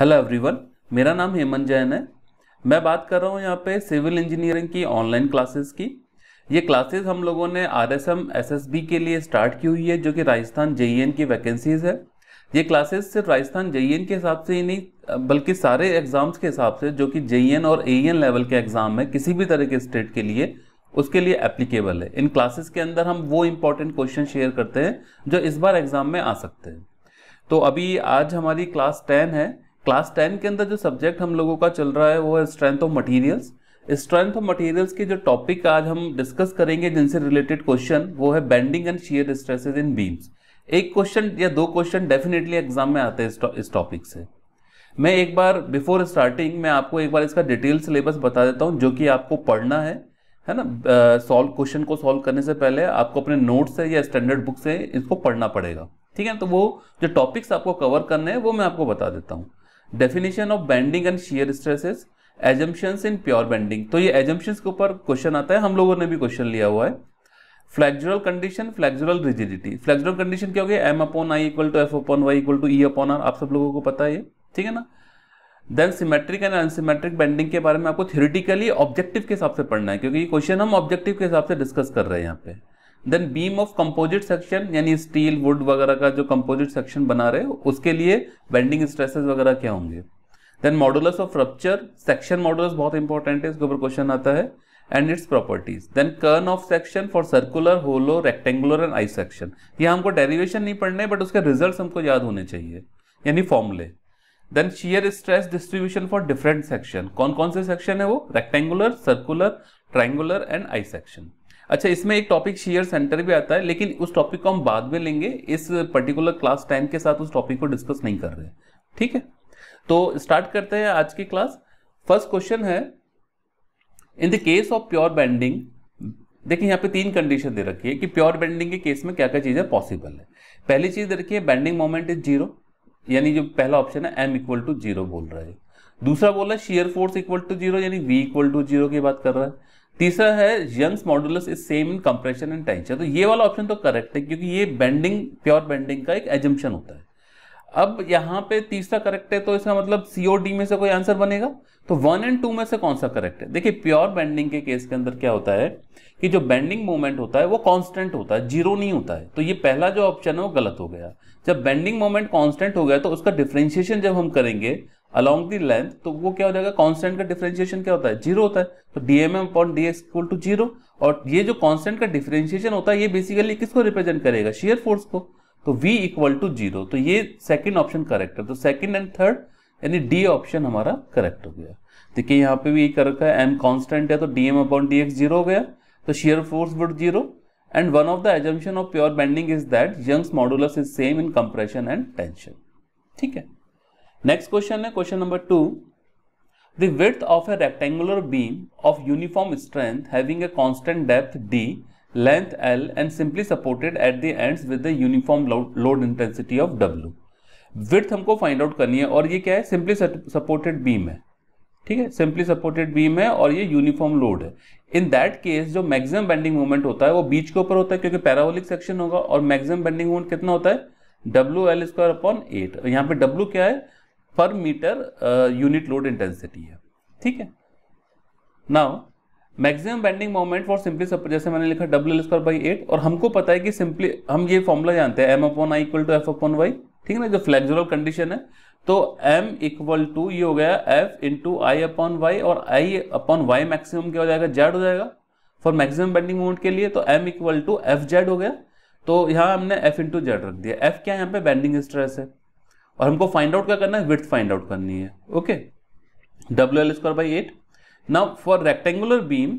Hello everyone मेरा नाम हेमंत जैन है मैं बात कर रहा हूँ यहाँ पे सिविल इंजीनियरिंग की ऑनलाइन क्लासेस की ये क्लासेस हम लोगों ने R S M S S B के लिए स्टार्ट की हुई है जो कि राजस्थान जे ई एन की वैकेंसीज है ये क्लासेस सिर्फ राजस्थान जे ई एन के हिसाब से ही नहीं बल्कि सारे एग्जाम्स के हिसाब से जो कि जे ई एन और ए एन लेवल के एग्जाम है किसी भी तरह के स्टेट के लिए उसके लिए एप्लीकेबल है इन क्लासेस के अंदर हम वो इम्पोर्टेंट क्वेश्चन शेयर करते हैं जो इस बार एग्जाम में आ सकते हैं तो अभी आज हमारी क्लास टेन है क्लास टेन के अंदर जो सब्जेक्ट हम लोगों का चल रहा है वो है strength of materials strength of materials के जो टॉपिक आज हम डिस्कस करेंगे जिनसे रिलेटेड क्वेश्चन वो है bending and shear stresses in beams एक क्वेश्चन या दो क्वेश्चन डेफिनेटली एग्जाम में आते हैं इस टॉपिक से मैं एक बार बिफोर स्टार्टिंग मैं आपको एक बार इसका डिटेल सिलेबस बता देता हूँ जो कि आपको पढ़ना है है ना सॉल्व क्वेश्चन को सॉल्व करने से पहले आपको अपने नोट से या स्टैंडर्ड बुक से इसको पढ़ना पड़ेगा ठीक है तो वो जो टॉपिक्स आपको कवर करने हैं वो मैं आपको बता देता हूँ definition of bending and shear stresses assumptions in pure bending तो ये एजम्पन्स के ऊपर क्वेश्चन आता है हम लोगों ने भी क्वेश्चन लिया हुआ है flexural condition flexural rigidity flexural condition क्या होगी M upon I equal to F upon Y equal to E upon R आप सब लोगों को पता है ठीक है ना then symmetric and unsymmetric bending के बारे में आपको थियोरिटिकली ऑब्जेक्टिव के हिसाब से पढ़ना है क्योंकि ये क्वेश्चन हम ऑब्जेक्टिव के हिसाब से डिस्कस कर रहे हैं यहाँ पे then beam of composite section यानी स्टील वुड वगैरह का जो कंपोजिट सेक्शन बना रहे हो उसके लिए बेंडिंग स्ट्रेसेस वगैरह क्या होंगे then modulus of rupture section modulus बहुत इंपॉर्टेंट है इसके ऊपर क्वेश्चन आता है and its properties then kern of section for circular hollow rectangular and I section ये हमको डेरिवेशन नहीं पढ़ने बट उसके रिजल्ट हमको याद होने चाहिए यानी फॉर्मुले then shear stress distribution for different section कौन कौन से सेक्शन है वो rectangular circular triangular and I section अच्छा इसमें एक टॉपिक शेयर सेंटर भी आता है लेकिन उस टॉपिक को हम बाद में लेंगे इस पर्टिकुलर क्लास टाइम के साथ उस टॉपिक को डिस्कस नहीं कर रहे ठीक है तो स्टार्ट करते हैं आज की क्लास फर्स्ट क्वेश्चन है in the case of pure bending देखिए यहाँ पे तीन कंडीशन दे रखी है कि प्योर बैंडिंग के केस में क्या क्या चीज़ें पॉसिबल है पहली चीज़ दे रखी है बैंडिंग मोमेंट इज जीरो यानी जो पहला ऑप्शन है एम इक्वल टू जीरो बोल रहा है दूसरा बोला है shear force equal to zero यानी वी इक्वल टू जीरो की बात कर रहा है तीसरा है Young's modulus is same in compression and tension तो ये वाला ऑप्शन तो करेक्ट है क्योंकि ये बेंडिंग प्योर बेंडिंग का एक एजम्पन होता है अब यहाँ पे तीसरा करेक्ट है तो इसका मतलब सीओ डी में से कोई आंसर बनेगा तो वन एंड टू में से कौन सा करेक्ट है देखिए प्योर बेंडिंग के केस के अंदर क्या होता है कि जो बेंडिंग मोमेंट होता है वो कांस्टेंट होता है जीरो नहीं होता है तो ये पहला जो ऑप्शन है वो गलत हो गया जब बेंडिंग मोमेंट कांस्टेंट हो गया तो उसका डिफ्रेंशिएशन जब हम करेंगे अलॉन्ग दी लेंथ तो वो क्या हो जाएगा कॉन्स्टेंट का डिफरेंशिएशन क्या होता है जीरो होता है तो D upon D X equal to zero और ये जो कॉन्स्टेंट का डिफरेंशिएशन होता है ये बेसिकली किसको रिप्रेजेंट करेगा शेयर फोर्स को तो वी इक्वल टू जीरो तो ये सेकेंड ऑप्शन करेक्ट है तो सेकेंड एंड थर्ड यानी डी ऑप्शन हमारा करेक्ट हो गया देखिए यहाँ पे भी ये कर रखा है एम कॉन्स्टेंट है तो DM upon D X zero हो गया तो shear force would zero and one of the assumption of pure bending is that Young's modulus is same in compression and tension ठीक है नेक्स्ट क्वेश्चन है question number two the width of a rectangular beam of uniform strength having a constant depth D length L and simply supported at the with the uniform load intensity of W with हमको find out करनी है और ये क्या है simply supported beam है ठीक है सिंपली सपोर्टेड बीम है और ये यूनिफॉर्म लोड है इन दैट केस जो मैक्सिमम बेंडिंग मूवमेंट होता है वो बीच के ऊपर होता है क्योंकि पैराबोलिक सेक्शन होगा और मैक्सिमम बेंडिंग मूवमेंट कितना होता है W L square upon eight यहाँ पे डब्ल्यू क्या है पर मीटर यूनिट लोड इंटेंसिटी है ठीक है now maximum bending moment for simply suppose जैसे मैंने लिखा W L square by eight और हमको पता है कि सिंपली हम ये फॉर्मूला जानते हैं M upon I equal to F upon Y ठीक है ना जो फ्लेक्सिबल कंडीशन है तो एम इक्वल टू ये हो गया f into I upon Y और आई अपॉन वाई मैक्सिमम क्या हो जाएगा जेड हो जाएगा फॉर मैक्सिमम बेंडिंग मोमेंट के लिए तो M equal to F Z हो गया तो यहाँ हमने f इंटू जेड रख दिया एफ क्या यहाँ पे बेंडिंग स्ट्रेस है और हमको फाइंड आउट क्या करना है विथ फाइंड आउट करनी है okay W L square by eight now for rectangular beam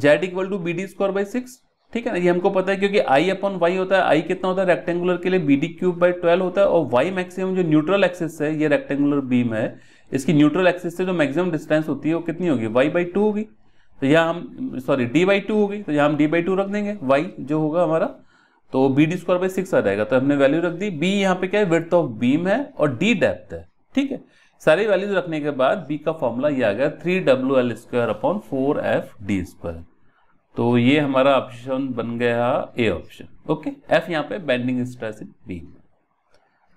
Z equal to B D square by six ठीक है ना ये हमको पता है क्योंकि आई अपॉन वाई होता है आई कितना होता है रेक्टेंगुलर के लिए B D cube by twelve होता है और वाई मैक्सिमम जो न्यूट्रल एक्सिस है ये रेक्टेंगुलर बीम है इसकी न्यूट्रल एक्सिस से जो मैक्सिमम डिस्टेंस होती है वो कितनी होगी वाई बाई टू होगी तो यहाँ हम सॉरी डी बाई टू होगी तो यहाँ हम डी बाई टू रख देंगे वाई जो होगा हमारा तो B D square by six आ जाएगा तो हमने वैल्यू रख दी बी यहाँ पे क्या है विथ ऑफ बीम है और डी डेप्थ है ठीक है सारी वैल्यूज रखने के बाद बी का फॉर्मूला ये आ गया three W L square upon four F D square तो ये हमारा ऑप्शन बन गया ए ऑप्शन ओके एफ यहाँ पे bending stress in beam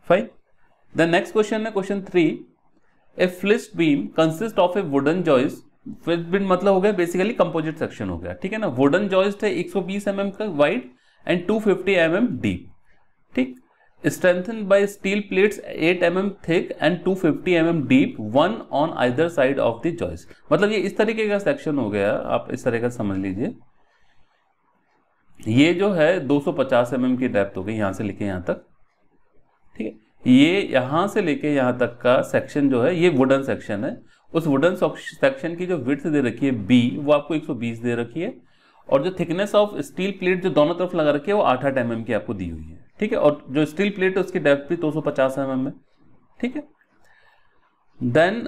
fine the next question है question three a flitch beam consist of a wooden joist flitch beam मतलब हो गया बेसिकली कंपोजिट सेक्शन हो गया ठीक है ना वुडन जॉइस्ट है 120 सौ mm का wide and 250 fifty mm deep ठीक strengthen by steel plates 8 mm thick and 250 mm deep one on either side of the joist मतलब ये इस तरीके का सेक्शन हो गया आप इस तरह का समझ लीजिए ये जो है 250 mm की डेप्थ हो गई यहां से लेके यहां तक ठीक है ये यहां से लेके यहां तक का सेक्शन जो है ये वुडन सेक्शन है उस वुडन सेक्शन की जो विथ दे रखी है बी वो आपको 120 दे रखी है और जो थिकनेस ऑफ स्टील प्लेट जो दोनों तरफ लगा रखी है वो आठ आठ एम mm की आपको दी हुई है ठीक है और जो स्टील प्लेट है उसकी डेप्थ भी दो सौ पचास एम mm है ठीक है then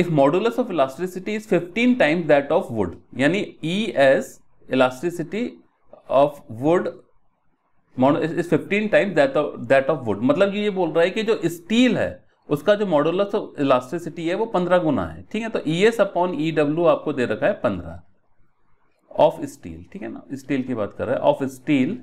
if modulus of elasticity is 15 times that of wood यानी E S elasticity of wood is 15 times that of wood मतलब ये बोल रहा है कि जो स्टील है उसका जो मॉडुलस ऑफ इलास्ट्रिसिटी है वो 15 गुना है ठीक है तो E S upon E W आपको दे रखा है 15 ऑफ स्टील ठीक है ना स्टील की बात कर रहा है of steel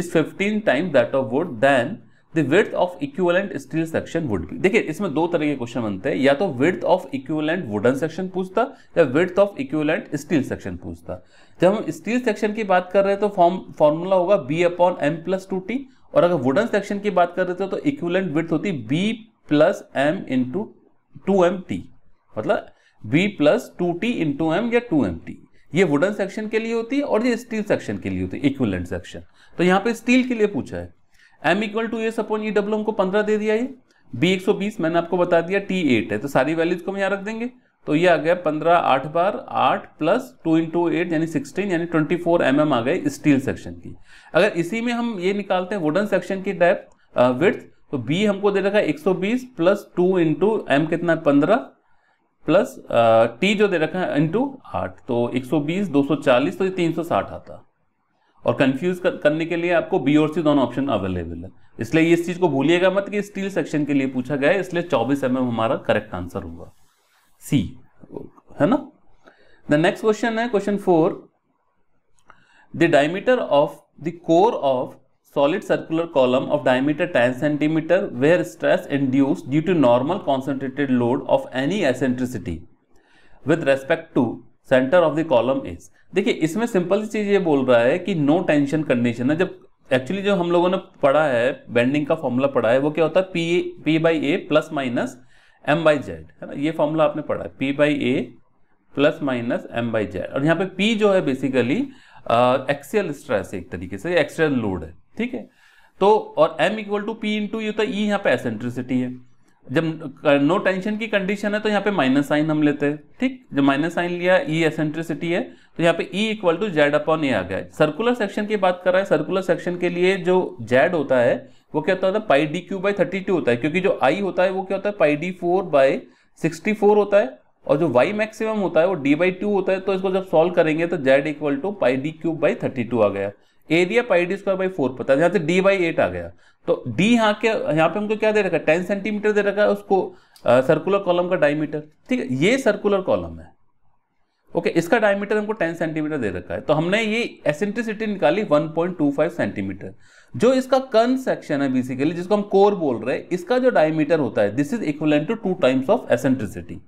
is 15 time that of wood then the width of equivalent steel section would be देखिए इसमें दो तरह के क्वेश्चन बनते हैं या तो width of equivalent wooden section पूछता या width of equivalent steel section पूछता जब हम स्टील सेक्शन की बात कर रहे हैं तो फॉर्म फॉर्मूला होगा B upon M plus two T और अगर वुडन सेक्शन की बात कर रहे थे तो इक्विवेलेंट विर्थ होती B plus M into two M T मतलब B plus two T into M या टू एम टी ये वुडन सेक्शन के लिए होती है और ये स्टील सेक्शन के लिए होती है इक्विलेंट सेक्शन तो यहाँ पे स्टील के लिए पूछा है M equal to E upon E W हमको पंद्रह दे दिया ये बी एक सौ बीस मैंने आपको बता दिया टी एट है तो सारी वैल्यूज को हम यहाँ रख देंगे तो ये आ गया पंद्रह आठ बार आठ प्लस टू इंटू एट यानी सिक्सटीन यानी ट्वेंटी फोर एम एम आ गए स्टील सेक्शन की अगर इसी में हम ये निकालते हैं वुडन सेक्शन की डेप्थ विथ uh, तो बी हमको दे रखा है एक सौ बीस प्लस टू इंटू एम कितना पंद्रह प्लस टी जो दे रखा है इंटू आठ तो 120 240 तो ये 360 आता और कंफ्यूज कर, करने के लिए आपको बी और सी दोनों ऑप्शन अवेलेबल है इसलिए इस चीज को भूलिएगा मत कि स्टील सेक्शन के लिए पूछा गया है इसलिए 24 एम हमारा करेक्ट आंसर होगा सी है ना द नेक्स्ट क्वेश्चन है question four the diameter of the core of solid circular column of diameter 10 centimetre where stress induced due to normal concentrated load of any eccentricity with respect to centre of the column is देखिए इसमें simple चीज ये बोल रहा है कि no tension condition है जब एक्चुअली जो हम लोगों ने पढ़ा है बेंडिंग का फॉर्मूला पढ़ा है वो क्या होता है P P by A plus minus M by Z है ना ये फॉर्मूला आपने पढ़ा है P by A plus minus M by Z और यहाँ पे पी जो है बेसिकली एक्सियल स्ट्रेस एक तरीके से एक्सियल लोड है ठीक है तो और m equal to P into U तो ई e यहाँ पे एसेंट्रिसिटी है जब नो टेंशन की कंडीशन है तो यहाँ पे माइनस साइन हम लेते हैं ठीक जब माइनस साइन लिया ई e एसेंट्रिसिटी है तो यहाँ पे E equal to Z upon A आ गया सर्कुलर सेक्शन की बात कर रहा है सर्कुलर सेक्शन के लिए जो जेड होता है वो क्या होता है pi D cube by thirty two होता है क्योंकि जो आई होता है वो क्या होता है pi D four by sixty four होता है और जो वाई मैक्सिमम होता है वो डी बाई टू होता है तो इसको जब सॉल्व करेंगे तो Z equal to pi D cube by thirty two आ गया area pi D square by four पता यहाँ से डी बाई एट आ गया तो डी यहाँ के यहाँ पे हमको क्या दे रखा है टेन सेंटीमीटर दे रखा है उसको सर्कुलर कॉलम का डायमीटर ठीक है ये सर्कुलर कॉलम है ओके okay, इसका डायमीटर हमको 10 सेंटीमीटर दे रखा है तो हमने ये एसेंट्रिसिटी निकाली 1.25 सेंटीमीटर जो इसका कर्न सेक्शन है बेसिकली जिसको हम कोर बोल रहे हैं इसका जो डायमीटर होता है this is equivalent to two times of eccentricity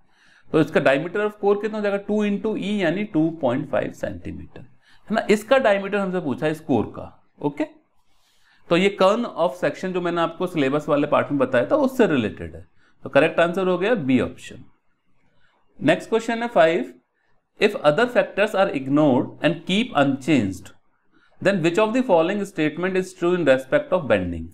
तो इसका डायमीटर ऑफ कोर कितना हो जाएगा टू इंटू ई यानी टू पॉइंट फाइव सेंटीमीटर है ना इसका डायमीटर हमसे पूछा है स्कोर का ओके तो ये कर्न ऑफ सेक्शन जो मैंने आपको सिलेबस वाले पार्ट में बताया था उससे रिलेटेड है तो करेक्ट आंसर हो गया बी ऑप्शन नेक्स्ट क्वेश्चन है five if other factors are ignored and keep unchanged then which of the following statement is true in respect of bending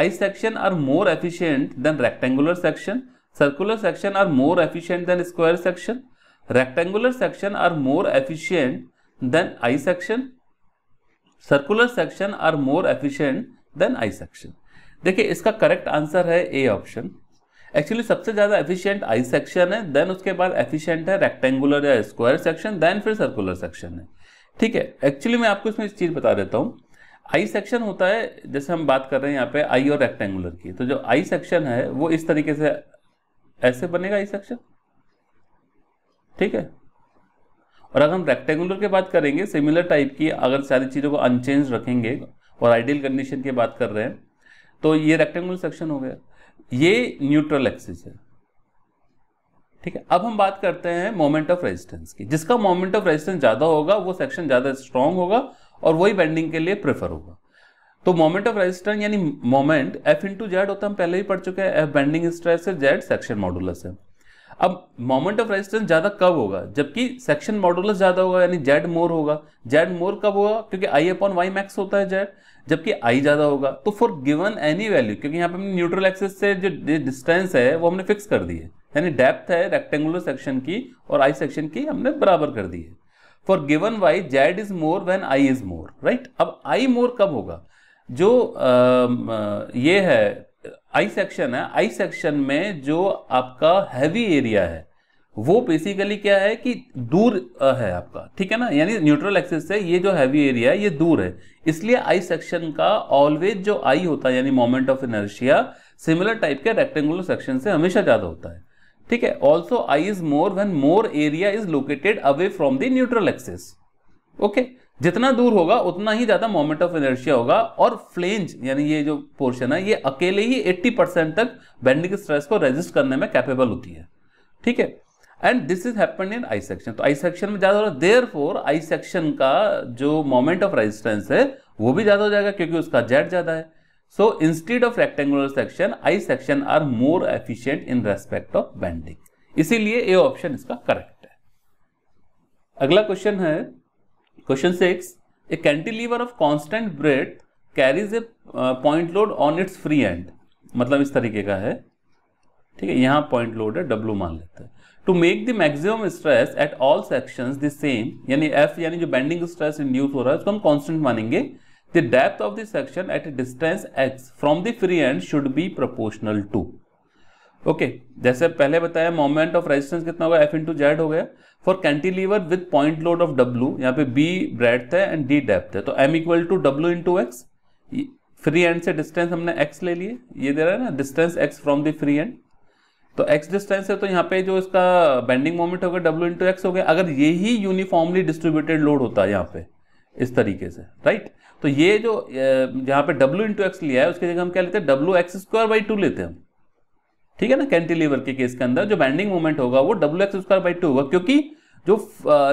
I section are more efficient than rectangular section circular section are more efficient than square section rectangular section are more efficient than eye section. Circular section are more efficient than eye section. देखिए इसका correct answer है A option actually सबसे ज़्यादा efficient I section है then उसके बाद efficient है rectangular या स्क्वायर सेक्शन देन फिर सर्कुलर सेक्शन है ठीक है एक्चुअली मैं आपको इसमें इस चीज़ बता देता हूँ आई सेक्शन होता है जैसे हम बात कर रहे हैं यहाँ पे आई और रेक्टेंगुलर की तो जो आई सेक्शन है वो इस तरीके से ऐसे बनेगा आई सेक्शन ठीक है और अगर हम रेक्टेंगुलर की बात करेंगे सिमिलर टाइप की अगर सारी चीज़ों को अनचेंज रखेंगे और आइडियल कंडीशन की बात कर रहे हैं तो ये रेक्टेंगुलर सेक्शन हो गया ये न्यूट्रल एक्सिस है ठीक है अब हम बात करते हैं मोमेंट ऑफ रेजिस्टेंस की जिसका मोमेंट ऑफ रेजिस्टेंस ज़्यादा होगा वो सेक्शन ज़्यादा स्ट्रांग होगा और वही बेंडिंग के लिए प्रेफर होगा तो मोमेंट ऑफ रेजिस्टेंस यानी मोमेंट एफ इंटू जेड होता है हम पहले ही पढ़ चुके हैं एफ बेंडिंग स्ट्रेस है जेड सेक्शन मॉडुलस है अब मोमेंट ऑफ रेजिस्टेंस ज़्यादा कब होगा जबकि सेक्शन मॉडुलस ज़्यादा होगा यानी जेड मोर होगा जेड मोर कब होगा क्योंकि आई अपॉन वाई मैक्स होता है जेड जबकि आई ज़्यादा होगा तो फॉर गिवन एनी वैल्यू क्योंकि यहाँ पे हमने न्यूट्रल एक्सेस से जो डिस्टेंस है वो हमने फिक्स कर दी है यानी डेप्थ है रेक्टेंगुलर सेक्शन की और आई सेक्शन की हमने बराबर कर दी है for given Y Z is more when I is more right अब आई मोर कब होगा जो आ, आ, ये है आई सेक्शन है आई सेक्शन में जो आपका हैवी एरिया है वो बेसिकली क्या है कि दूर है आपका ठीक है ना यानी न्यूट्रल एक्सिस से ये जो हैवी एरिया है ये दूर है इसलिए आई सेक्शन का ऑलवेज जो आई होता है यानी moment of inertia similar type के रेक्टेंगुलर सेक्शन से हमेशा ज़्यादा होता है ठीक है also I is more when more area is located away from the neutral axis okay जितना दूर होगा उतना ही ज़्यादा मोमेंट ऑफ इनर्शिया होगा और फ्लेंज यानी ये जो पोर्शन है ये अकेले ही 80 परसेंट तक बेंडिंग स्ट्रेस को रेजिस्ट करने में कैपेबल होती है ठीक है and this is happen in I section तो आई सेक्शन में ज़्यादा हो रहा है देयर फोर आई सेक्शन का जो मोमेंट ऑफ रेजिस्टेंस है वो भी ज़्यादा हो जाएगा क्योंकि उसका जेड ज़्यादा है so instead of rectangular section I section are more efficient in respect of bending इसीलिए ए ऑप्शन इसका करेक्ट है अगला क्वेश्चन है Question 6. A cantilever of constant breadth carries a point load on its free end मतलब इस तरीके का है ठीक है यहाँ पॉइंट लोड है W मान लेते हैं to make the maximum stress at all sections the same यानी F यानी जो बेंडिंग स्ट्रेस इंड्यूस हो रहा है उसको हम कॉन्स्टेंट मानेंगे the depth of the section at distance x from the free end should be proportional to okay जैसे पहले बताया मोमेंट ऑफ रेजिस्टेंस कितना होगा F इंटू जेड हो गया for cantilever with point load of W यहाँ पे बी ब्रेड है एंड डी डेप्थ है तो M equal to W into X free end से डिस्टेंस हमने एक्स ले लिए ये दे रहा है ना distance X from the free end तो एक्स डिस्टेंस है तो यहाँ पे जो इसका बेंडिंग मोमेंट हो गया डब्ल्यू इंटू एक्स हो गया अगर ये ही यूनिफॉर्मली डिस्ट्रीब्यूटेड लोड होता है यहाँ पे इस तरीके से राइट तो ये जो यहाँ पे w इंटू एक्स लिया है उसकी जगह हम क्या लेते हैं W X square by two लेते हैं हम ठीक है ना कैंटिलीवर के केस के अंदर जो बैंडिंग मूवमेंट होगा वो W X square by two होगा क्योंकि जो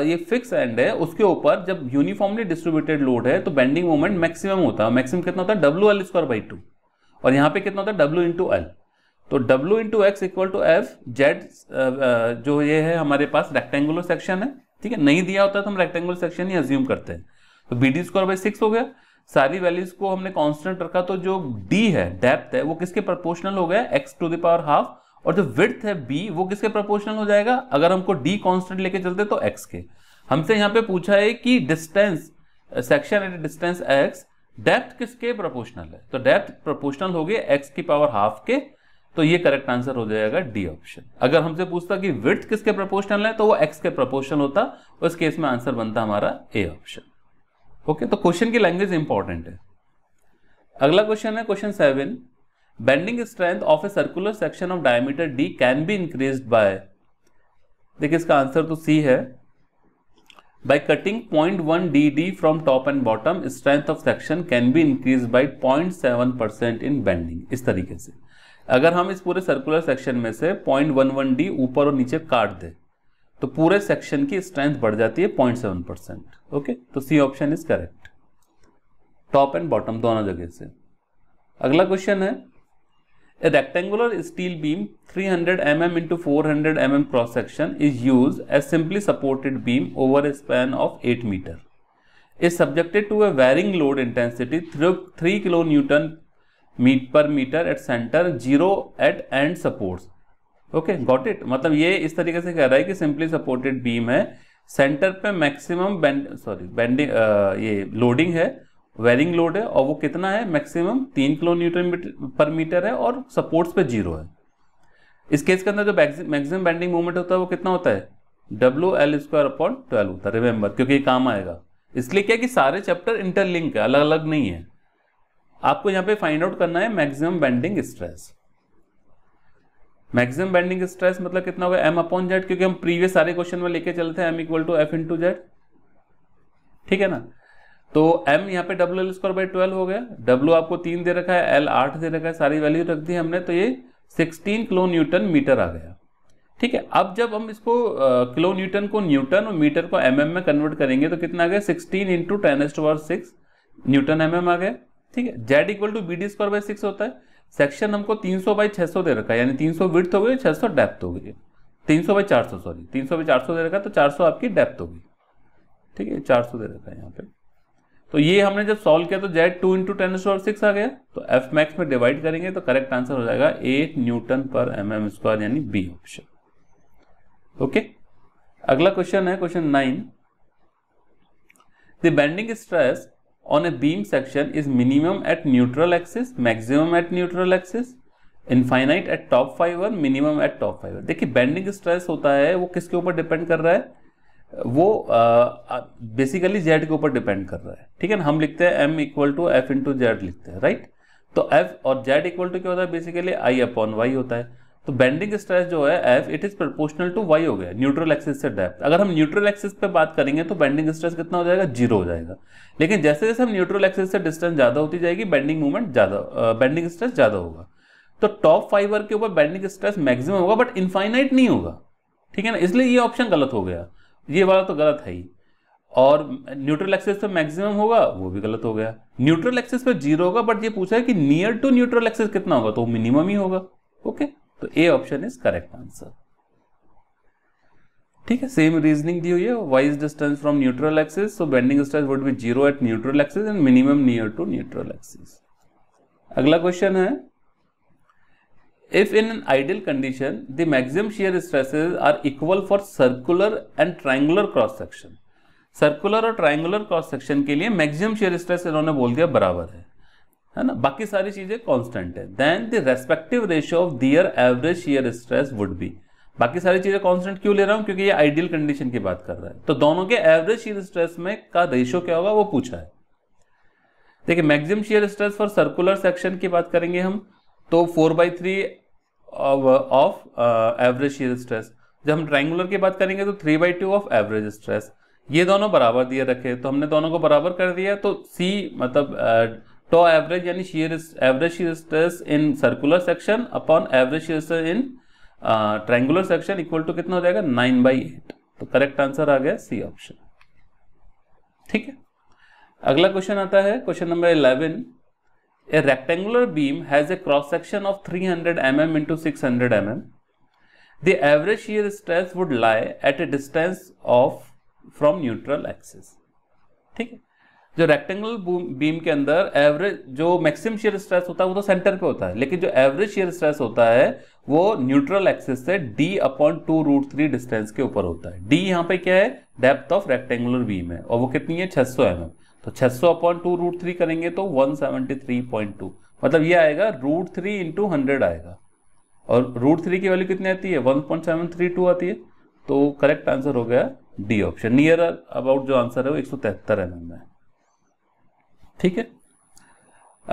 ये फिक्स एंड है उसके ऊपर जब यूनिफॉर्मली डिस्ट्रीब्यूटेड लोड है तो बैंडिंग मूवमेंट मैक्सिमम होता है मैक्सिमम कितना होता है W L square by two और यहाँ पे कितना होता है डब्ल्यू इंटू एल तो W into X equal to F Z जो ये है हमारे पास रेक्टेंगुलर सेक्शन है ठीक है नहीं दिया होता तो हम रेक्टेंगुलर सेक्शन ही अज्यूम करते हैं तो B D square by six हो गया सारी वैल्यूज को हमने कांस्टेंट रखा तो जो डी है डेप्थ है वो किसके प्रपोर्शनल हो गया एक्स टू दावर हाफ और जो विथ है बी वो किसके प्रपोर्शनल हो जाएगा अगर हमको डी कांस्टेंट लेके चलते तो एक्स के हमसे यहाँ पे पूछा है कि distance section at distance X depth किसके प्रोपोर्शनल है तो डेप्थ प्रोपोर्शनल हो गई एक्स की पावर हाफ के तो ये करेक्ट आंसर हो जाएगा डी ऑप्शन अगर हमसे पूछता कि विथ किसके प्रपोर्शनल है तो वो एक्स के प्रपोर्शनल होता उस केस में आंसर बनता हमारा ए ऑप्शन ओके तो क्वेश्चन की लैंग्वेज इंपॉर्टेंट है अगला क्वेश्चन है question seven bending strength of a circular section of diameter D can be increase by देखिए इसका आंसर तो सी है cutting point one D D from top and bottom strength of section can be increase by point seven percent in bending इस तरीके से अगर हम इस पूरे सर्कुलर सेक्शन में से पॉइंट वन वन डी ऊपर और नीचे काट दें तो पूरे सेक्शन की स्ट्रेंथ बढ़ जाती है पॉइंट सेवन परसेंट ओके तो C option is correct top and bottom दोनों जगह से अगला क्वेश्चन है a rectangular steel beam 300 hundred M M into four hundred cross section is use a simply supported beam over a span of eight metre is subjected to a varying load intensity through three kilo newton meet per metre at centre zero at end supports okay got it मतलब ये इस तरीके से कह रहा है कि simply supported beam है सेंटर पे मैक्सिमम बेंड सॉरी बेंडिंग ये लोडिंग है वेरिंग लोड है और वो कितना है मैक्सिमम तीन किलो न्यूट्रन पर मीटर है और सपोर्ट्स पे जीरो है इस केस के अंदर जो मैक्सिमम बेंडिंग मूवमेंट होता है वो कितना होता है W L square upon twelve होता है रिमेंबर क्योंकि ये काम आएगा इसलिए क्या कि सारे चैप्टर इंटरलिंक है अलग अलग नहीं है आपको यहाँ पे फाइंड आउट करना है maximum bending stress maximum bending stress मतलब कितना होगा एम अपॉन जेड क्योंकि हम प्रीवियस सारे क्वेश्चन में लेके चलते हैं M equal to F into Z ठीक है ना तो एम यहाँ पे W L square by twelve हो गया डब्ल्यू आपको तीन दे रखा है एल आठ दे रखा है सारी वैल्यू रख दी हमने तो ये सिक्सटीन किलो न्यूटन मीटर आ गया ठीक है अब जब हम इसको किलो न्यूटन को न्यूटन और मीटर को एम mm में कन्वर्ट करेंगे तो कितना आ गया sixteen into ten S to six newton M mm आ गया ठीक है Z equal to B D square by six होता है सेक्शन हमको 300 बाई 600 दे रखा है यानी 300 सौ विथ हो गई छः सौ डेप्थ हो गई तीन सौ बाई चार सॉरी तीन सौ बाई चार सौ दे रखा है तो चार आपकी डेप्थ होगी ठीक है चार दे रखा है यहाँ पे तो ये हमने जब सॉल्व किया तो Z two into ten store six आ गया तो एफ मैक्स में डिवाइड करेंगे तो करेक्ट आंसर हो जाएगा eight newton per M M square यानी बी ऑप्शन ओके अगला क्वेश्चन है question nine the bending stress on a beam section is minimum at neutral axis maximum at neutral axis infinite at top fibre minimum at top fibre देखिए bending stress होता है वो किसके ऊपर depend कर रहा है वो बेसिकली जेड के ऊपर डिपेंड कर रहा है ठीक है ना हम लिखते हैं M equal to F into Z लिखते हैं राइट तो एफ और जेड इक्वल टू क्या होता है बेसिकली आई अपॉन वाई होता है तो बेंडिंग स्ट्रेस जो है F it is proportional to Y हो गया न्यूट्रल एक्सिस से डेप्थ अगर हम न्यूट्रल एक्सिस पे बात करेंगे तो बेंडिंग स्ट्रेस कितना हो जाएगा जीरो हो जाएगा लेकिन जैसे जैसे हम न्यूट्रल एक्सिस से डिस्टेंस ज्यादा होती जाएगी बेंडिंग मूवमेंट ज्यादा बेंडिंग स्ट्रेस ज्यादा होगा तो टॉप फाइबर के ऊपर बेंडिंग स्ट्रेस मैक्सिमम होगा बट इनफाइनाइट नहीं होगा ठीक है ना इसलिए ये ऑप्शन गलत हो गया ये वाला तो गलत है ही और न्यूट्रल एक्सेस पे मैक्सिमम होगा वो भी गलत हो गया न्यूट्रल एक्सेस पे जीरो होगा बट ये पूछा है कि नियर टू न्यूट्रल एक्सेस कितना होगा तो मिनिमम ही होगा ओके okay? तो A option is correct answer ठीक है सेम रीजनिंग दी हुई है Y is distance from neutral axis so bending stress would be zero at neutral axis and minimum near to neutral axis अगला क्वेश्चन है if in an ideal condition the maximum shear stresses are equal for circular and triangular cross section circular और triangular cross section के लिए maximum shear stress इन्होंने बोल दिया बराबर है है ना बाकी सारी चीजें कांस्टेंट है then the respective ratio of their average shear stress would be बाकी सारी चीजें कांस्टेंट क्यों ले रहा हूं क्योंकि ये आइडियल कंडीशन की बात कर रहा है तो दोनों के एवरेज शेयर स्ट्रेस में का रेशियो क्या होगा वो पूछा है देखिए maximum shear stress for circular section की बात करेंगे हम तो four by three of average shear stress जब हम ट्राइंगुलर की बात करेंगे तो three by two of average stress ये दोनों बराबर दिए रखे तो हमने दोनों को बराबर कर दिया तो सी मतलब uh, टो तो एवरेज यानी shear average shear stress in circular section upon average shear stress in triangular section equal to कितना हो जाएगा नाइन बाई एट तो करेक्ट आंसर आ गया सी ऑप्शन ठीक है अगला क्वेश्चन आता है question number eleven a rectangular beam has a cross section of three hundred M M into six hundred M M the average shear stress would lie eight A distance of from neutral axis ठीक है जो rectangular beam के अंदर average जो maximum shear stress होता है वो तो सेंटर पे होता है लेकिन जो एवरेज शेयर स्ट्रेस होता है वो न्यूट्रल एक्सिस से D upon two root three distance के ऊपर होता है डी यहाँ पे क्या है डेप्थ ऑफ रेक्टेंगुलर बीम है और वो कितनी है 600 सौ mm. तो 600 सौ अपॉन टू रूट थ्री करेंगे तो 173.2 मतलब ये आएगा रूट थ्री इंटू हंड्रेड आएगा और रूट थ्री की वैल्यू कितनी आती है 1.732 आती है तो करेक्ट आंसर हो गया डी ऑप्शन नियर अबाउट जो आंसर है वो एक सौ तिहत्तर एम mm एम है ठीक है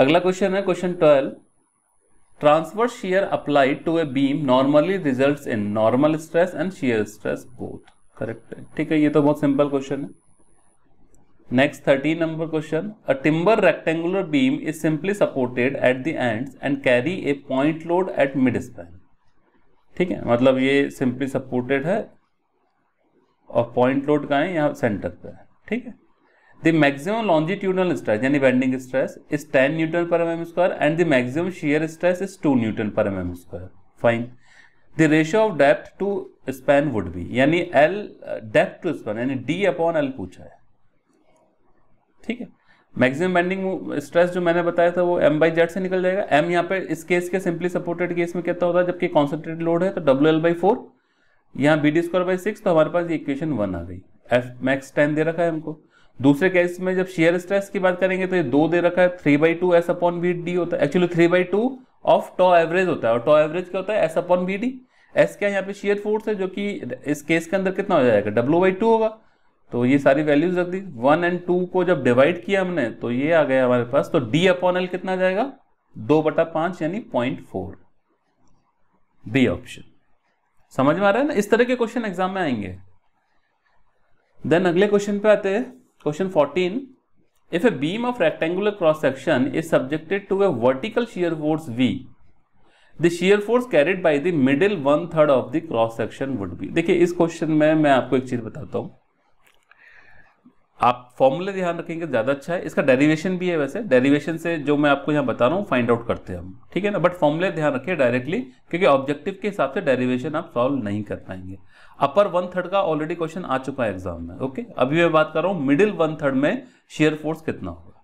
अगला क्वेश्चन है question twelve transfer applied to a beam normally result in normal stress and shear stress both correct है ठीक है ये तो बहुत सिंपल क्वेश्चन है next thirteen number question a timber rectangular beam is simply supported at the end and carry a point load at mid span ठीक है मतलब ये सिंपली सपोर्टेड है और पॉइंट लोड का है यहाँ सेंटर पे है ठीक है द मैक्सिमम लॉन्जिट्यूडनल स्ट्रेस यानी bending stress is ten newton per M M square and the maximum shear stress is two newton per M M square fine the ratio of depth to span would be यानी L depth to span यानी D upon L पूछा है ठीक है maximum bending stress जो मैंने बताया था वो एम बाई जेड से निकल जाएगा एम यहाँ पे इस केस के सिंपली सपोर्टेड केस में कहता होता है जबकि कॉन्सेंट्रेटेड लोड है तो डब्ल्यू एल बाई फोर यहाँ B D square by six तो हमारे पास इक्वेशन वन आ गई एफ मैक्स टेन दे रखा है हमको दूसरे केस में जब शेयर स्ट्रेस की बात करेंगे तो ये दो दे रखा है three by two S upon B D होता है actually three by two of tau average होता है और टॉ एवरेज क्या होता है S upon B D S क्या यहाँ पे शेयर फोर्स है जो कि इस केस के अंदर कितना हो जाएगा डब्ल्यू बाई टू होगा तो ये सारी वैल्यूज रख दी वन एंड टू को जब डिवाइड किया हमने तो ये आ गया हमारे पास तो डी अपॉन एल कितना जाएगा दो बटा पांच यानी पॉइंट फोर बी ऑप्शन समझ में आ रहा है ना इस तरह के क्वेश्चन एग्जाम में आएंगे देन अगले क्वेश्चन पे आते हैं question fourteen if a beam of rectangular cross section is subjected to a vertical shear force V the shear force carried by the middle one third of the cross section would be देखिए इस question में मैं आपको एक चीज बताता हूं आप फॉर्मूले ध्यान रखेंगे ज़्यादा अच्छा है इसका डेरिवेशन भी है वैसे डेरिवेशन से जो मैं आपको यहाँ बता रहा हूँ फाइंड आउट करते हैं हम ठीक है ना बट फॉर्मूले ध्यान रखिए डायरेक्टली क्योंकि ऑब्जेक्टिव के हिसाब से डेरिवेशन आप सॉल्व नहीं कर पाएंगे अपर वन थर्ड का ऑलरेडी क्वेश्चन आ चुका है एग्जाम में ओके अभी मैं बात कर रहा हूँ मिडिल वन थर्ड में शेयर फोर्स कितना होगा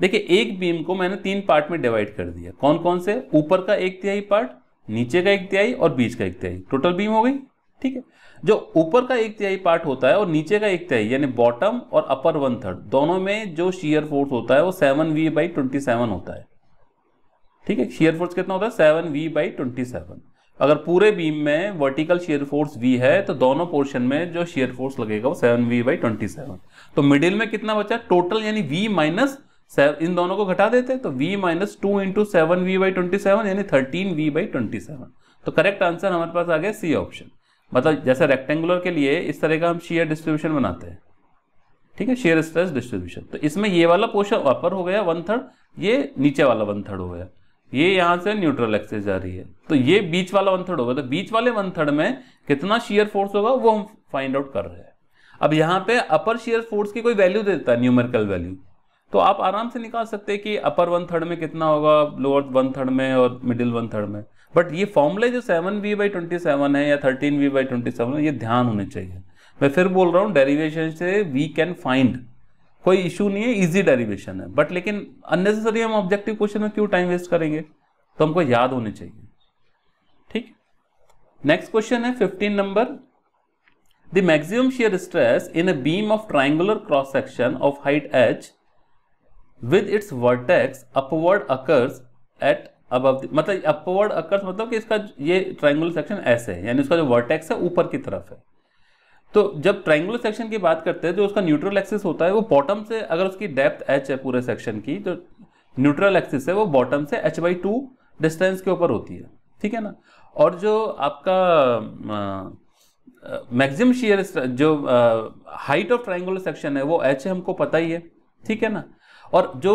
देखिए एक बीम को मैंने तीन पार्ट में डिवाइड कर दिया कौन कौन से ऊपर का एक तिहाई पार्ट नीचे का एक तिहाई और बीच का एक तिहाई टोटल बीम हो गई ठीक है जो ऊपर का एक तिहाई पार्ट होता है और नीचे का एक तिहाई यानी बॉटम और अपर वन थर्ड दोनों में जो शेयर फोर्स होता है वो seven V by twenty seven होता है ठीक है शेयर फोर्स कितना होता है seven V by twenty seven अगर पूरे बीम में वर्टिकल शेयर फोर्स वी है तो दोनों पोर्शन में जो शेयर फोर्स लगेगा वो seven V by twenty seven तो मिडिल में कितना बचा टोटल यानी वी माइनस इन दोनों को घटा देते तो V minus two into seven V by twenty seven यानी thirteen V by twenty seven तो करेक्ट आंसर हमारे पास आ गया सी ऑप्शन मतलब जैसे रेक्टेंगुलर के लिए इस तरह का हम शेयर डिस्ट्रीब्यूशन बनाते हैं ठीक है शेयर स्ट्रेस डिस्ट्रीब्यूशन तो इसमें ये वाला पोर्शन अपर हो गया वन थर्ड ये नीचे वाला वन थर्ड हो गया ये यहां से न्यूट्रल एक्सेस जा रही है तो ये बीच वाला वन थर्ड होगा तो बीच वाले वन थर्ड में कितना शेयर फोर्स होगा वो हम फाइंड आउट कर रहे हैं अब यहाँ पे अपर शेयर फोर्स की कोई वैल्यू देता है न्यूमेरिकल वैल्यू तो आप आराम से निकाल सकते हैं कि अपर वन थर्ड में कितना होगा लोअर वन थर्ड में और मिडिल वन थर्ड में बट ये फॉर्मूला जो seven V by twenty seven है या thirteen V by twenty seven है ये ध्यान होने चाहिए मैं फिर बोल रहा हूँ डेरिवेशन से वी कैन फाइंड कोई इशू नहीं है इजी डेरिवेशन है बट लेकिन अननेसेसरी हम ऑब्जेक्टिव क्वेश्चन में क्यों टाइम वेस्ट करेंगे तो हमको याद होने चाहिए ठीक नेक्स्ट क्वेश्चन है fifteen number the maximum shear stress in a beam of triangular cross section of height H with its vertex upward occurs at अब अब मतलब अपवर्ड अकर्स मतलब कि इसका ये ट्राइंगुलर सेक्शन ऐसे है यानी उसका जो वर्टेक्स है ऊपर की तरफ है तो जब ट्राइंगुलर सेक्शन की बात करते हैं जो उसका न्यूट्रल एक्सिस होता है वो बॉटम से अगर उसकी डेप्थ एच है पूरे सेक्शन की तो न्यूट्रल एक्सिस है वो बॉटम से एच बाई टू डिस्टेंस के ऊपर होती है ठीक है ना और जो आपका मैक्सिमम शेयर जो हाइट ऑफ ट्राइंगुलर सेक्शन है वो एच हमको पता ही है ठीक है ना और जो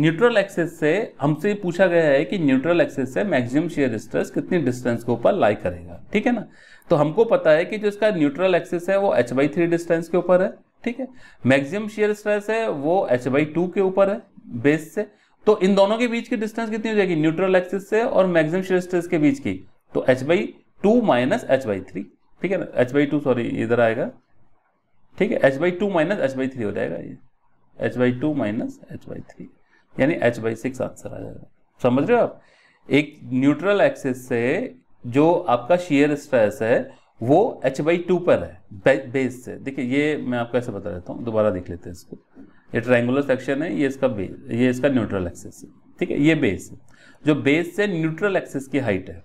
न्यूट्रल एक्सेस से हमसे पूछा गया है कि न्यूट्रल एक्सेस से मैक्सिमम शेयर स्ट्रेस कितनी डिस्टेंस के ऊपर लाई करेगा ठीक है ना तो हमको पता है कि जो इसका न्यूट्रल एक्सेस है वो एच बाई थ्री डिस्टेंस के ऊपर है ठीक है मैक्सिमम शेयर स्ट्रेस है वो एच बाई टू के ऊपर है बेस से तो इन दोनों के बीच की डिस्टेंस कितनी हो जाएगी न्यूट्रल एक्सेस से और मैक्सिमम शेयर स्ट्रेस के बीच की तो H by two minus H by three ठीक है ना एच बाई टू सॉरी इधर आएगा ठीक है h by two minus H by three हो जाएगा ये h by two minus H by three यानी एच बाई सिक्स आंसर आ जाएगा समझ रहे हो आप एक न्यूट्रल एक्सिस से जो आपका शेयर स्ट्रेस है वो एच बाई टू पर है बेस से देखिए ये मैं आपको ऐसे बता देता हूँ दोबारा देख लेते हैं इसको ये ट्राइंगुलर सेक्शन है ये इसका बेस ये इसका न्यूट्रल एक्सेस है ठीक है ये बेस है जो बेस से न्यूट्रल एक्सेस की हाइट है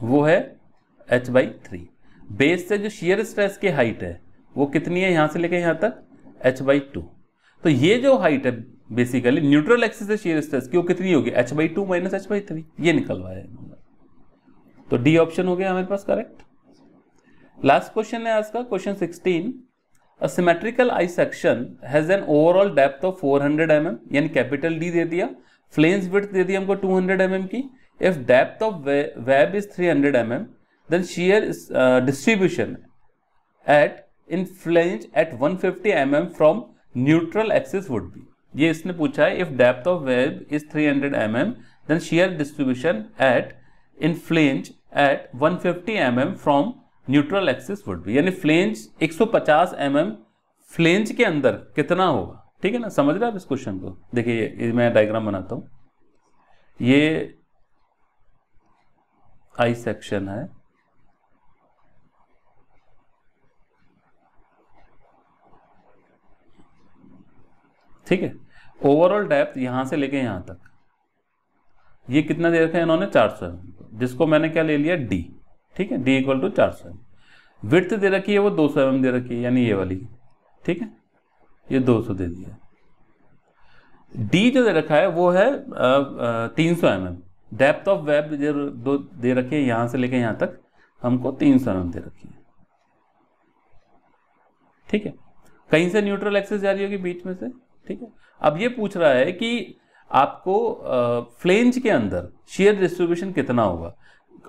वो है एच बाई थ्री बेस से जो शेयर स्ट्रेस की हाइट है वो कितनी है यहाँ से लेके यहाँ तक एच बाई टू तो ये जो हाइट है बेसिकली न्यूट्रल एक्सिस से शेयर स्ट्रेस की वो कितनी होगी h by two minus H by three ये निकलवाया इन्होंने तो डी ऑप्शन हो गया हमारे पास करेक्ट लास्ट क्वेश्चन है आज का question sixteen a symmetrical I section has an overall depth of 400 hundred mm, यानी कैपिटल डी दे दिया फ्लेंस विथ दे दी हमको 200 हंड्रेड mm की if depth of web is 300 hundred M M then shear distribution at in flange at 150 fifty mm from neutral axis would be ये इसने पूछा है if depth of web is 300 hundred M M then shear distribution at in flange at 150 fifty M M from neutral axis would be यानी flange 150 M mm flange के अंदर कितना होगा ठीक है ना समझ रहे आप इस क्वेश्चन को देखिए मैं डायग्राम बनाता हूँ ये आई सेक्शन है ठीक है ओवरऑल डेप्थ यहां से लेके यहां तक ये कितना दे रखा है इन्होंने चार सौ जिसको मैंने क्या ले लिया डी ठीक है डी इक्वल टू चार सौ एम दे रखी है वो दो सौ एम दे रखी है यानी ये वाली ठीक है ये दो सौ दे दिया डी जो दे रखा है वो है तीन सौ M M depth of web जो दो दे रखी है यहां से लेके यहां तक हमको तीन सौ एम दे रखी है ठीक है कहीं से न्यूट्रल एक्सेस जा रही होगी बीच में से ठीक है अब ये पूछ रहा है कि आपको फ्लेंज के अंदर शेयर डिस्ट्रीब्यूशन कितना होगा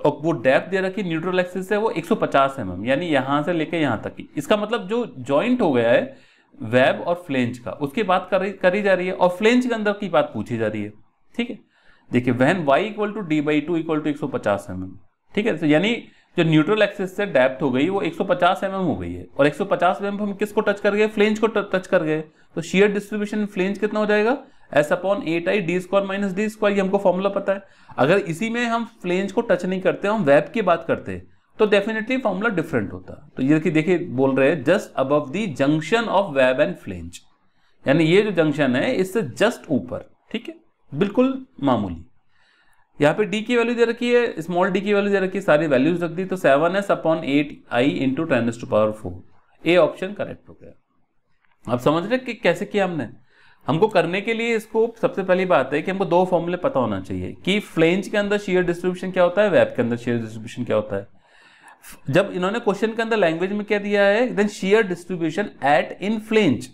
और वो डेप्थ दे रखी न्यूट्रल एक्सिस है वो 150 एम mm, यानी यहाँ से लेके यहाँ तक की इसका मतलब जो जॉइंट हो गया है वेब और फ्लेंज का उसकी बात करी करी जा रही है और फ्लेंज के अंदर की बात पूछी जा रही है ठीक है देखिए वहन y equal to D by two equal to एक सौ पचास एम mm, ठीक है तो यानी जो न्यूट्रल एक्सिस से डेप्थ हो गई वो 150 सौ mm हो गई है और 150 सौ mm हम किसको टच कर गए फ्लेंज को टच कर गए तो शेयर डिस्ट्रीब्यूशन फ्लेंज कितना हो जाएगा S upon eight I D square minus D square ये हमको फॉर्मूला पता है अगर इसी में हम फ्लेंज को टच नहीं करते हम वेब की बात करते तो डेफिनेटली फॉर्मूला डिफरेंट होता तो ये देखिए बोल रहे हैं just above the junction of web and flange यानी ये जो जंक्शन है इससे जस्ट ऊपर ठीक है बिल्कुल मामूली यहाँ पे d की वैल्यू दे रखी है स्मॉल d की वैल्यू दे रखी है सारी वैल्यूज रख दी तो seven S upon eight I into ten S to power four A option correct हो गया अब समझ रहे कि कैसे किया हमने हमको करने के लिए इसको सबसे पहली बात है कि हमको दो फॉर्मूले पता होना चाहिए कि फ्लेंज के अंदर शेयर डिस्ट्रीब्यूशन क्या होता है वेब के अंदर शेयर डिस्ट्रीब्यूशन क्या होता है जब इन्होंने क्वेश्चन के अंदर लैंग्वेज में क्या दिया है then shear distribution at in flange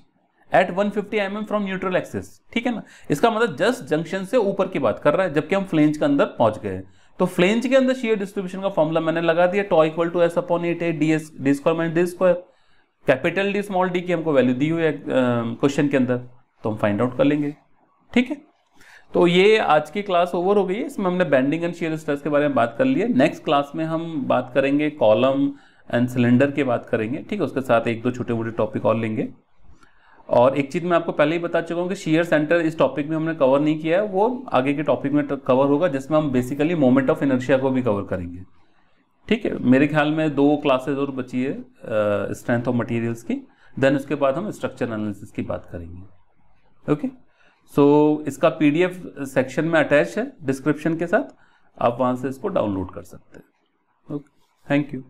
at 150 fifty mm from neutral axis ठीक है ना इसका मतलब जस्ट जंक्शन से ऊपर की बात कर रहा है जबकि हम फ्लेंज के अंदर पहुंच गए तो फ्लेंज के अंदर शेयर डिस्ट्रीब्यूशन का फॉर्मुला मैंने लगा दिया tau equal to S upon eight D S D square minus D square capital D small D की हमको वैल्यू दी हुई है क्वेश्चन के अंदर तो हम फाइंड आउट कर लेंगे ठीक है तो ये आज की क्लास ओवर हो गई है इसमें हमने बैंडिंग एंड शेयर स्ट्रेस के बारे में बात कर लिया नेक्स्ट क्लास में हम बात करेंगे कॉलम एंड सिलेंडर की बात करेंगे ठीक है उसके साथ एक दो छोटे मोटे टॉपिक और लेंगे और एक चीज़ मैं आपको पहले ही बता चुका हूँ कि शेयर सेंटर इस टॉपिक में हमने कवर नहीं किया है वो आगे के टॉपिक में कवर होगा जिसमें हम बेसिकली मोमेंट ऑफ इनर्शिया को भी कवर करेंगे ठीक है मेरे ख्याल में दो क्लासेज और बची है स्ट्रेंथ ऑफ मटेरियल्स की देन उसके बाद हम स्ट्रक्चर एनालिसिस की बात करेंगे ओके सो so, इसका पीडीएफ सेक्शन में अटैच है डिस्क्रिप्शन के साथ आप वहाँ से इसको डाउनलोड कर सकते हैं ओके थैंक यू